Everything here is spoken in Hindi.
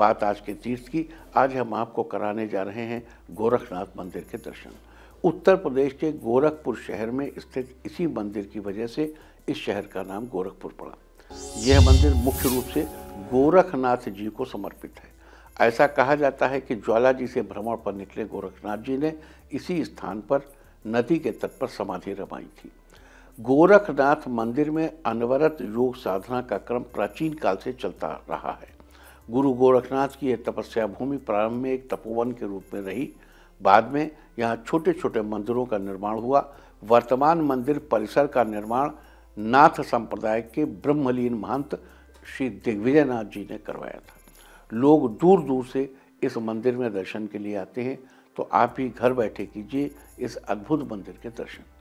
बात आज के तीर्थ की आज हम आपको कराने जा रहे हैं गोरखनाथ मंदिर के दर्शन उत्तर प्रदेश के गोरखपुर शहर में स्थित इसी मंदिर की वजह से इस शहर का नाम गोरखपुर पड़ा यह मंदिर मुख्य रूप से गोरखनाथ जी को समर्पित है ऐसा कहा जाता है कि ज्वाला जी से भ्रमण पर निकले गोरखनाथ जी ने इसी स्थान पर नदी के तट पर समाधि रमाई थी गोरखनाथ मंदिर में अनवरत योग साधना का क्रम प्राचीन काल से चलता रहा है गुरु गोरखनाथ की यह तपस्या भूमि प्रारंभ में एक तपोवन के रूप में रही बाद में यहाँ छोटे छोटे मंदिरों का निर्माण हुआ वर्तमान मंदिर परिसर का निर्माण नाथ संप्रदाय के ब्रह्मलीन महंत श्री दिग्विजयनाथ जी ने करवाया था लोग दूर दूर से इस मंदिर में दर्शन के लिए आते हैं तो आप ही घर बैठे कीजिए इस अद्भुत मंदिर के दर्शन